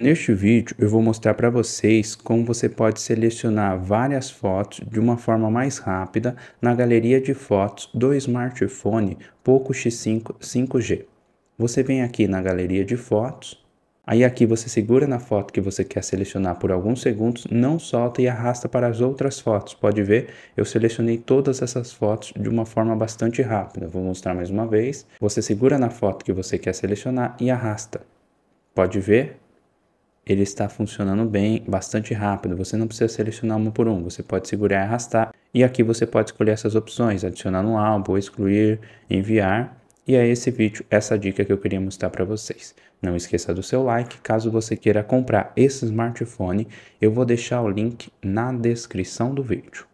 Neste vídeo eu vou mostrar para vocês como você pode selecionar várias fotos de uma forma mais rápida na galeria de fotos do smartphone Poco X5 5G. Você vem aqui na galeria de fotos, aí aqui você segura na foto que você quer selecionar por alguns segundos, não solta e arrasta para as outras fotos. Pode ver, eu selecionei todas essas fotos de uma forma bastante rápida. Vou mostrar mais uma vez. Você segura na foto que você quer selecionar e arrasta. Pode ver, ele está funcionando bem, bastante rápido. Você não precisa selecionar um por um, você pode segurar e arrastar. E aqui você pode escolher essas opções, adicionar no álbum, excluir, enviar. E é esse vídeo, essa dica que eu queria mostrar para vocês. Não esqueça do seu like, caso você queira comprar esse smartphone, eu vou deixar o link na descrição do vídeo.